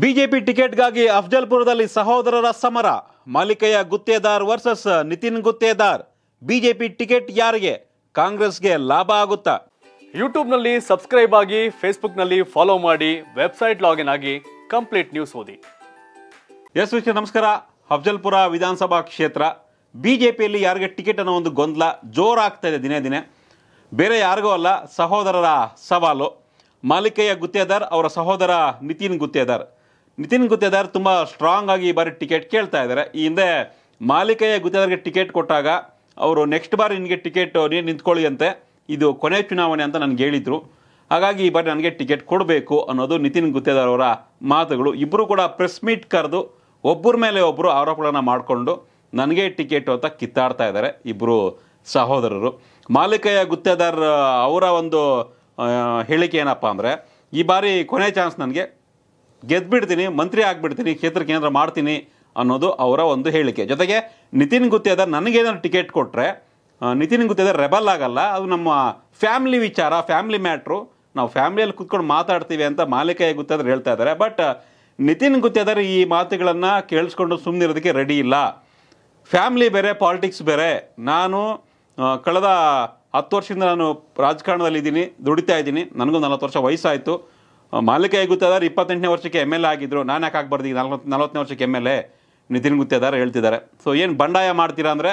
BJP ಟಿಕೆಟ್ಗಾಗಿ ಅಫ್ಜಲ್ಪುರದಲ್ಲಿ ಸಹೋದರರ ಸಮರ ಮಾಲಿಕೆಯ Guttedar versus Nitin Guttedar BJP ticket ಯಾರಿಗೆ ಕಾಂಗ್ರೆಸ್ಗೆ ಲಾಭ ಆಗುತ್ತಾ ಯೂಟ್ಯೂಬ್ನಲ್ಲಿ ಸಬ್ಸ್ಕ್ರೈಬ್ ಆಗಿ ಫೇಸ್ಬುಕ್ನಲ್ಲಿ ಫಾಲೋ ಮಾಡಿ ವೆಬ್ಸೈಟ್ ಲಾಗಿನ್ ಆಗಿ ಕಂಪ್ಲೀಟ್ ನ್ಯೂಸ್ ಓದಿ ಎಸ್ ವಿಷಯ ನಮಸ್ಕಾರ ಅಫ್ಜಲ್ಪುರ ವಿಧಾನಸಭಾ ಕ್ಷೇತ್ರ ಬಿಜೆಪಿಯಲ್ಲಿ ಯಾರಿಗೆ ಟಿಕೆಟ್ ಅನ್ನೋ ಒಂದು ಗೊಂದಲ ಜೋರಾಗ್ತಾ ಇದೆ ದಿನೇ ದಿನೇ ಬೇರೆ ಯಾರಿಗೂ ಅಲ್ಲ ಸಹೋದರರ ಸವಾಲು ಮಾಲಿಕೆಯ ಗುತ್ತೇದಾರ್ ಅವರ ಸಹೋದರ ನಿತಿನ್ ಗುತ್ತೇದಾರ್ ನಿತಿನ್ ಗುತ್ತೇದಾರ್ ತುಂಬ ಸ್ಟ್ರಾಂಗ್ ಆಗಿ ಈ ಬಾರಿ ಟಿಕೆಟ್ ಕೇಳ್ತಾ ಇದ್ದಾರೆ ಈ ಹಿಂದೆ ಮಾಲಿಕೆಯ ಗುತ್ತೇದಾರ್ಗೆ ಟಿಕೆಟ್ ಕೊಟ್ಟಾಗ ಅವರು ನೆಕ್ಸ್ಟ್ ಬಾರಿ ನಿನಗೆ ಟಿಕೆಟ್ ನೀನು ನಿಂತ್ಕೊಳ್ಳಿ ಅಂತೆ ಇದು ಕೊನೆ ಚುನಾವಣೆ ಅಂತ ನನಗೆ ಹೇಳಿದರು ಹಾಗಾಗಿ ಈ ಬಾರಿ ನನಗೆ ಟಿಕೆಟ್ ಕೊಡಬೇಕು ಅನ್ನೋದು ನಿತಿನ್ ಗುತ್ತೇದಾರ್ ಅವರ ಮಾತುಗಳು ಇಬ್ಬರು ಕೂಡ ಪ್ರೆಸ್ ಮೀಟ್ ಕರೆದು ಒಬ್ಬರ ಮೇಲೆ ಒಬ್ಬರು ಆರೋಪಗಳನ್ನು ಮಾಡಿಕೊಂಡು ನನಗೆ ಟಿಕೆಟ್ ಅಂತ ಕಿತ್ತಾಡ್ತಾ ಇದ್ದಾರೆ ಇಬ್ಬರು ಸಹೋದರರು ಮಾಲಿಕೆಯ ಗುತ್ತೇದಾರ್ ಅವರ ಒಂದು ಹೇಳಿಕೆ ಏನಪ್ಪ ಅಂದರೆ ಈ ಬಾರಿ ಕೊನೆ ಚಾನ್ಸ್ ನನಗೆ ಗೆದ್ಬಿಡ್ತೀನಿ ಮಂತ್ರಿ ಆಗಿಬಿಡ್ತೀನಿ ಕ್ಷೇತ್ರ ಕೇಂದ್ರ ಮಾಡ್ತೀನಿ ಅನ್ನೋದು ಅವರ ಒಂದು ಹೇಳಿಕೆ ಜೊತೆಗೆ ನಿತಿನ್ ಗುತ್ತೇದಾರ್ ನನಗೇನಾದ್ರು ಟಿಕೆಟ್ ಕೊಟ್ಟರೆ ನಿತಿನ್ ಗುತ್ತೇದಾರ್ ರೆಬಲ್ ಆಗಲ್ಲ ಅದು ನಮ್ಮ ಫ್ಯಾಮ್ಲಿ ವಿಚಾರ ಫ್ಯಾಮಿಲಿ ಮ್ಯಾಟ್ರು ನಾವು ಫ್ಯಾಮ್ಲಿಯಲ್ಲಿ ಕೂತ್ಕೊಂಡು ಮಾತಾಡ್ತೀವಿ ಅಂತ ಮಾಲಿಕಾಯಿ ಗುತ್ತೇದಾರ್ ಹೇಳ್ತಾ ಇದ್ದಾರೆ ಬಟ್ ನಿತಿನ್ ಗುತ್ತೇದಾರ್ ಈ ಮಾತುಗಳನ್ನು ಕೇಳಿಸ್ಕೊಂಡು ಸುಮ್ಮನಿರೋದಕ್ಕೆ ರೆಡಿ ಇಲ್ಲ ಫ್ಯಾಮ್ಲಿ ಬೇರೆ ಪಾಲಿಟಿಕ್ಸ್ ಬೇರೆ ನಾನು ಕಳೆದ ಹತ್ತು ವರ್ಷದಿಂದ ನಾನು ರಾಜಕಾರಣದಲ್ಲಿ ಇದ್ದೀನಿ ದುಡಿತಾ ಇದ್ದೀನಿ ನನಗೂ ನಲವತ್ತು ವರ್ಷ ವಯಸ್ಸಾಯಿತು ಮಾಲಕಾಯಿ ಗುತ್ತೇದಾರ್ ಇಪ್ಪತ್ತೆಂಟನೇ ವರ್ಷಕ್ಕೆ ಎಮ್ ಎಲ್ ಎ ಆಗಿದ್ರು ನಾನು ಯಾಕೆ ಆಗ್ಬಾರ್ದು ಈಗ ನಲ್ವತ್ತು ನಲ್ವತ್ತನೇ ವರ್ಷಕ್ಕೆ M L A Nitin Guttedar ಹೇಳ್ತಿದ್ದಾರೆ ಸೊ ಏನು ಬಂಡಾಯ ಮಾಡ್ತೀರಾ ಅಂದರೆ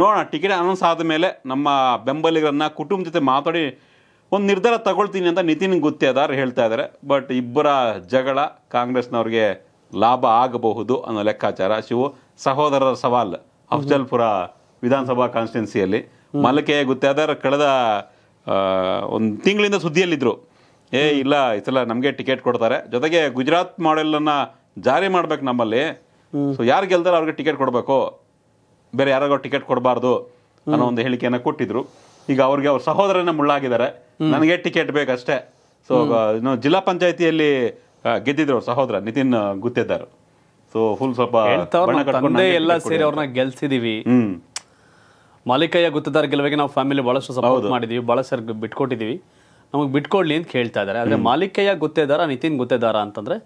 ನೋಡೋಣ ಟಿಕೆಟ್ ಅನೌನ್ಸ್ ಆದ ಮೇಲೆ ನಮ್ಮ ಬೆಂಬಲಿಗರನ್ನು ಕುಟುಂಬ ಜೊತೆ ಮಾತಾಡಿ ಒಂದು ನಿರ್ಧಾರ ತಗೊಳ್ತೀನಿ ಅಂತ ನಿತಿನ್ ಗುತ್ತೇದಾರ್ ಹೇಳ್ತಾ ಇದ್ದಾರೆ ಬಟ್ ಇಬ್ಬರ ಜಗಳ ಕಾಂಗ್ರೆಸ್ನವ್ರಿಗೆ ಲಾಭ ಆಗಬಹುದು ಅನ್ನೋ ಲೆಕ್ಕಾಚಾರ ಶಿವು ಸಹೋದರರ ಸವಾಲ್ ಅಫ್ಜಲ್ಪುರ ವಿಧಾನಸಭಾ ಕಾನ್ಸ್ಟಿಟ್ಯುನ್ಸಿಯಲ್ಲಿ ಮಲ್ಲಿಕೆ ಗುತ್ತೇದಾರ್ ಕಳೆದ ಒಂದು ತಿಂಗಳಿಂದ ಸುದ್ದಿಯಲ್ಲಿದ್ದರು ಏ ಇಲ್ಲ ಈ ಸಲ ನಮಗೆ ಟಿಕೆಟ್ ಕೊಡ್ತಾರೆ ಜೊತೆಗೆ ಗುಜರಾತ್ ಮಾಡೆಲ್ನ ಜಾರಿ ಮಾಡ್ಬೇಕು ನಮ್ಮಲ್ಲಿ ಸೊ ಯಾರು ಗೆಲ್ದಾರ ಅವ್ರಿಗೆ ಟಿಕೆಟ್ ಕೊಡಬೇಕು ಬೇರೆ ಯಾರಿಗೋ ಟಿಕೆಟ್ ಕೊಡಬಾರ್ದು ಅನ್ನೋ ಒಂದು ಹೇಳಿಕೆಯನ್ನ ಕೊಟ್ಟಿದ್ರು ಈಗ ಅವ್ರಿಗೆ ಅವ್ರ ಸಹೋದರನ ಮುಳ್ಳಾಗಿದ್ದಾರೆ ನನಗೆ ಟಿಕೆಟ್ ಬೇಕಷ್ಟೇ ಸೊ ಜಿಲ್ಲಾ ಪಂಚಾಯತಿಯಲ್ಲಿ ಗೆದ್ದಿದ್ರು ಅವ್ರ ಸಹೋದರ ನಿತಿನ್ ಗುತ್ತಿದ್ದಾರೆ ಸೊ ಫುಲ್ ಸ್ವಲ್ಪ ಎಲ್ಲ ಸೇರಿ ಅವ್ರನ್ನ ಗೆಲ್ಸಿದೀವಿ ಮಾಲಿಕಯ್ಯ ಗುತ್ತದಾರ ಗೆಲುವಿಗೆ ನಾವು ಫ್ಯಾಮಿಲಿ ಬಹಳಷ್ಟು ಸಪೋರ್ಟ್ ಮಾಡಿದೀವಿ ಬಹಳ ಬಿಟ್ಕೊಟ್ಟಿದೀವಿ ನಮಗೆ ಬಿಟ್ಕೊಡ್ಲಿ ಅಂತ ಕೇಳ್ತಾ ಇದ್ದಾರೆ ಆದರೆ ಮಾಲಿಕೆಯ ಗೊತ್ತೇದಾರ ನಿತಿನ್ ಗೊತ್ತೇದಾರ ಅಂತಂದ್ರೆ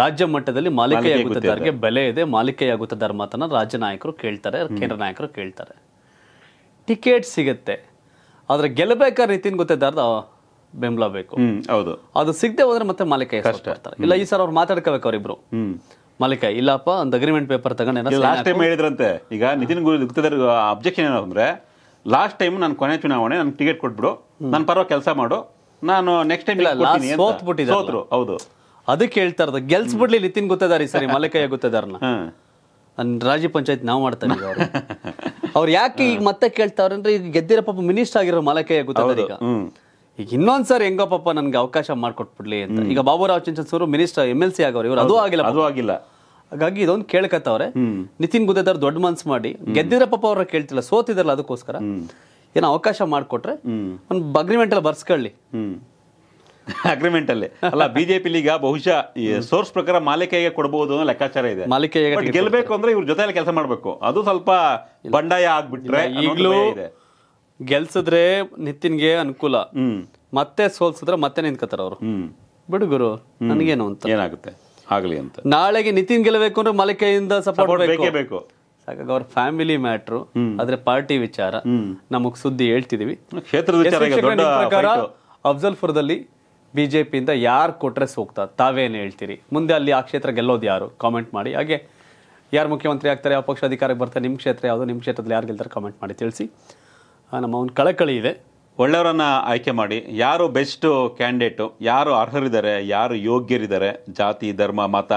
ರಾಜ್ಯ ಮಟ್ಟದಲ್ಲಿ ಮಾಲಿಕೆಯ ಬೆಲೆ ಇದೆ ಮಾಲಿಕಯ್ಯ ಗುತ್ತೇದಾರ ಮಾತನ್ನು ರಾಜ್ಯ ನಾಯಕರು ಕೇಳ್ತಾರೆ ಕೇಂದ್ರ ನಾಯಕರು ಕೇಳ್ತಾರೆ ಟಿಕೆಟ್ ಸಿಗುತ್ತೆ ಆದರೆ ಗೆಲ್ಲಬೇಕಾದ್ರೆ ನಿತಿನ್ ಗುತ್ತೇದಾರ್ದ ಬೆಂಬಲ ಬೇಕು ಹೌದು ಅದು ಸಿಗದೆ ಹೋದ್ರೆ ಮತ್ತೆ ಮಾಲಿಕೆ ಇಲ್ಲ ಈ ಸರ್ ಅವ್ರು ಮಾತಾಡ್ಕೋಬೇಕು ಅವರಿಬ್ರು ಮಾಲಿಕ ಇಲ್ಲಪ್ಪ ಒಂದು ಅಗ್ರಿಮೆಂಟ್ ಪೇಪರ್ ತಗೊಂಡು ಲಾಸ್ಟ್ ಟೈಮ್ ಹೇಳಿದ್ರಂತೆ ಈಗ ನಿತಿನ್ ಗುರು ಅಬ್ಜೆಕ್ಷನ್ ಏನಂದ್ರೆ ಲಾಸ್ಟ್ ಟೈಮ್ ನಾನು ಕೊನೆ ಚುನಾವಣೆ ನನ್ಗೆ ಟಿಕೆಟ್ ಕೊಟ್ಬಿಡು ನಾನು ಪರವಾಗಿ ಕೆಲಸ ಮಾಡು ನಾನು ನೆಕ್ಸ್ಟ್ ಟೈಮ್ ಸೋತ್ರು ಹೌದು ಅದಕ್ಕೆ ಹೇಳ್ತಾ ಇರೋದು ಗೆಲ್ಸ್ಬಿಡ್ಲಿ ನಿತಿನ್ ಗೊತ್ತದಾರಿ ಸರಿ ಮಲಕಯ್ಯ ಗೊತ್ತದಾರನ ರಾಜ್ಯ ಪಂಚಾಯತ್ ನಾವು ಮಾಡ್ತಾರೆ ಅವ್ರು ಯಾಕೆ ಈಗ ಮತ್ತೆ ಕೇಳ್ತಾವ್ರೆ ಅಂದ್ರೆ ಈಗ ಗೆದ್ದಿರ ಪಾಪ ಮಿನಿಸ್ಟರ್ ಆಗಿರೋ ಮಲಕಯ್ಯ ಗೊತ್ತದ ಈಗ ಈಗ ಇನ್ನೊಂದ್ಸರಿ ಹೆಂಗೋ ಪಾಪ ನನ್ಗೆ ಅವಕಾಶ ಮಾಡ್ಕೊಟ್ಬಿಡ್ಲಿ ಅಂತ ಈಗ Baburao Chanchan sir minister M L C ಆಗೋರು ಇವರು ಅದು ಆಗಿಲ್ಲ ಅದು ಆಗಿಲ್ಲ ಹಾಗಾಗಿ ಇದೊಂದು ಕೇಳ್ಕತ್ತವ್ರೆ ನಿತಿನ್ ಗುದೇದಾರ್ ದೊಡ್ಡ ಮನ್ಸು ಮಾಡಿ ಗೆದ್ದಿದ್ರೆ ಪಾಪ ಅವ್ರ ಕೇಳ್ತಿಲ್ಲ ಸೋತಿದ್ರಲ್ಲ ಅದಕ್ಕೋಸ್ಕರ ಏನೋ ಅವಕಾಶ ಮಾಡಿಕೊಟ್ರೆ ಒಂದು ಅಗ್ರಿಮೆಂಟ್ ಅಲ್ಲಿ ಬರ್ಸ್ಕೊಳ್ಳಿ ಅಗ್ರಿಮೆಂಟ್ ಅಲ್ಲಿ ಅಲ್ಲ ಬಿಜೆಪಿ ಈಗ ಬಹುಶಃ ಸೋರ್ಸ್ ಪ್ರಕಾರ ಮಾಲಿಕೆಗೆ ಕೊಡಬಹುದು ಅನ್ನೋ ಲೆಕ್ಕಾಚಾರ ಇದೆ ಮಾಲಿಕೆಗೆ ಗೆಲ್ಬೇಕು ಅಂದ್ರೆ ಇವ್ರ ಜೊತೆಯಲ್ಲಿ ಕೆಲಸ ಮಾಡಬೇಕು ಅದು ಸ್ವಲ್ಪ ಬಂಡಾಯ ಆಗ್ಬಿಟ್ರೆ ಈಗಲೂ ಗೆಲ್ಸಿದ್ರೆ ನಿತಿನ್ಗೆ ಅನುಕೂಲ ಮತ್ತೆ ಸೋಲ್ಸಿದ್ರೆ ಮತ್ತೆ ನಿಂತ್ಕೋತಾರ ಅವರು ಬಿಡು ಗುರು ನನಗೇನು ಅಂತ ಏನಾಗುತ್ತೆ ಆಗಲಿ ಅಂತ ನಾಳೆಗೆ ನಿತಿನ್ ಗೆಲ್ಲಬೇಕು ಅಂದ್ರೆ ಮಲಕೆಯಿಂದ ಸಪೋರ್ಟ್ ಬೇಕೇ ಬೇಕು ಸಾಕಾಗಿ ಅವ್ರ ಫ್ಯಾಮಿಲಿ ಮ್ಯಾಟ್ರು ಆದ್ರೆ ಪಾರ್ಟಿ ವಿಚಾರ ನಮಗ್ ಸುದ್ದಿ ಹೇಳ್ತಿದೀವಿ ಪ್ರಕಾರ ಬಿಜೆಪಿ ಇಂದ ಯಾರ್ ಕೊಟ್ರೆ ಸೂಕ್ತ ತಾವೇನು ಹೇಳ್ತೀರಿ ಮುಂದೆ ಅಲ್ಲಿ ಆ ಕ್ಷೇತ್ರ ಗೆಲ್ಲೋದು ಯಾರು ಕಾಮೆಂಟ್ ಮಾಡಿ ಹಾಗೆ ಯಾರು ಮುಖ್ಯಮಂತ್ರಿ ಆಗ್ತಾರೆ ಯಾವ ಪಕ್ಷ ಅಧಿಕಾರಕ್ಕೆ ಬರ್ತಾರೆ ನಿಮ್ಮ ಕ್ಷೇತ್ರ ಯಾವುದು ನಿಮ್ಮ ಕ್ಷೇತ್ರದಲ್ಲಿ ಯಾರು ಗೆಲ್ತಾರೆ ಕಾಮೆಂಟ್ ಮಾಡಿ ತಿಳಿಸಿ ನಮ್ಮ ಒಂದು ಕಳಕಳಿ ಇದೆ ಒಳ್ಳೆಯವರನ್ನು ಆಯ್ಕೆ ಮಾಡಿ ಯಾರು ಬೆಸ್ಟು ಕ್ಯಾಂಡಿಡೇಟು ಯಾರು ಅರ್ಹರಿದ್ದಾರೆ ಯಾರು ಯೋಗ್ಯರಿದ್ದಾರೆ ಜಾತಿ ಧರ್ಮ ಮತ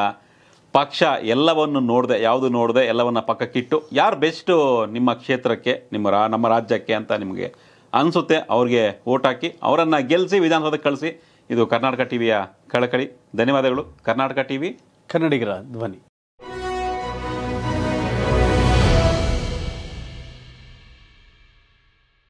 ಪಕ್ಷ ಎಲ್ಲವನ್ನು ನೋಡದೆ ಯಾವುದು ನೋಡದೆ ಎಲ್ಲವನ್ನು ಪಕ್ಕಕ್ಕಿಟ್ಟು ಯಾರು ಬೆಸ್ಟು ನಿಮ್ಮ ಕ್ಷೇತ್ರಕ್ಕೆ ನಿಮ್ಮ ರಾ ನಮ್ಮ ರಾಜ್ಯಕ್ಕೆ ಅಂತ ನಿಮಗೆ ಅನಿಸುತ್ತೆ ಅವ್ರಿಗೆ ಓಟ್ ಹಾಕಿ ಅವರನ್ನು ಗೆಲ್ಲಿಸಿ ವಿಧಾನಸೌಧಕ್ಕೆ ಕಳಿಸಿ ಇದು ಕರ್ನಾಟಕ ಟಿ ವಿಯ ಕಳಕಳಿ ಧನ್ಯವಾದಗಳು ಕರ್ನಾಟಕ ಟಿ ವಿ ಕನ್ನಡಿಗರ ಧ್ವನಿ